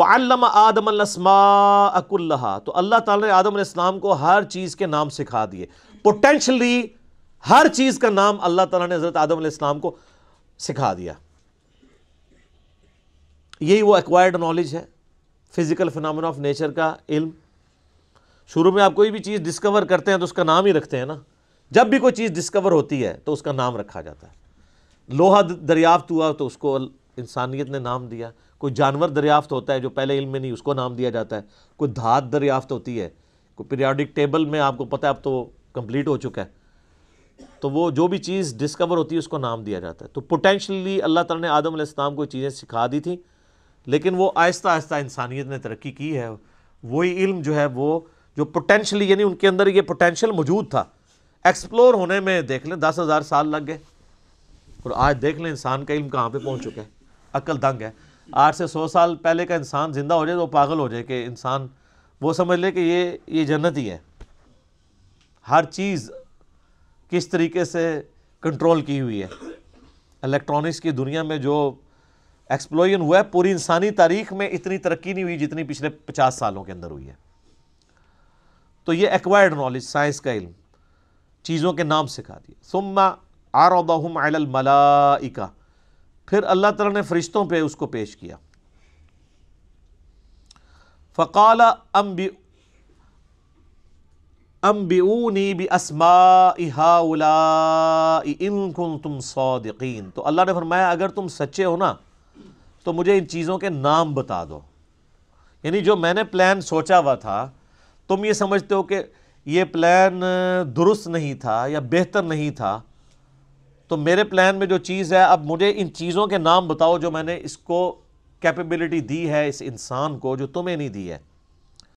वालम आदम अकुल्ला तो अल्लाह ताला ने आदम इस्लाम को हर चीज़ के नाम सिखा दिए पोटेंशली हर चीज़ का नाम अल्लाह ताला ने हज़रत आदम इस्लाम को सिखा दिया यही वो एक्वायर्ड नॉलेज है फिज़िकल फिनमिन ऑफ नेचर का इल्म शुरू में आप कोई भी चीज़ डिस्कवर करते हैं तो उसका नाम ही रखते हैं ना जब भी कोई चीज़ डिस्कवर होती है तो उसका नाम रखा जाता है लोहा दरियाफ्त हुआ तो उसको इंसानियत ने नाम दिया कोई जानवर दरियाफ्त होता है जो पहले इल्म में नहीं उसको नाम दिया जाता है कोई धात दरियाफ्त होती है कोई पीरियाडिक टेबल में आपको पता है अब तो कंप्लीट हो चुका है तो वो जो भी चीज़ डिस्कवर होती है उसको नाम दिया जाता है तो पोटेंशली अल्लाह तला ने आदम आदम को चीज़ें सिखा दी थी लेकिन वो आहिस्ता आहिस्ता इंसानियत ने तरक्की की है वही इल्म जो है वो जो पोटेंशली यानी उनके अंदर ये पोटेंशियल मौजूद था एक्सप्लोर होने में देख लें दस हज़ार साल लग गए और आज देख लें इंसान का इल्म कहाँ पे पहुँच चुका है अक्ल दंग है आठ से सौ साल पहले का इंसान ज़िंदा हो जाए तो पागल हो जाए कि इंसान वो समझ ले कि ये ये जन्नत ही है हर चीज़ किस तरीके से कंट्रोल की हुई है इलेक्ट्रॉनिक्स की दुनिया में जो एक्सप्लोजन हुआ है पूरी इंसानी तारीख में इतनी तरक्की नहीं हुई जितनी पिछले पचास सालों के अंदर हुई है तो ये एक्वायर्ड नॉलेज साइंस का इल्म चीज़ों के नाम सिखा दिए सुम्मा आरदम अलमलाइका फिर अल्लाह ताला ने फरिश्तों पे उसको पेश किया फ़काल अम्बी अम्बिऊनी बि असमाउलाकुम तुम सौदीन तो अल्लाह ने फरमाया अगर तुम सच्चे हो ना तो मुझे इन चीज़ों के नाम बता दो यानी जो मैंने प्लान सोचा हुआ था तुम ये समझते हो कि ये प्लान दुरुस्त नहीं था या बेहतर नहीं था तो मेरे प्लान में जो चीज़ है अब मुझे इन चीज़ों के नाम बताओ जो मैंने इसको कैपेबिलिटी दी है इस इंसान को जो तुम्हें नहीं दी है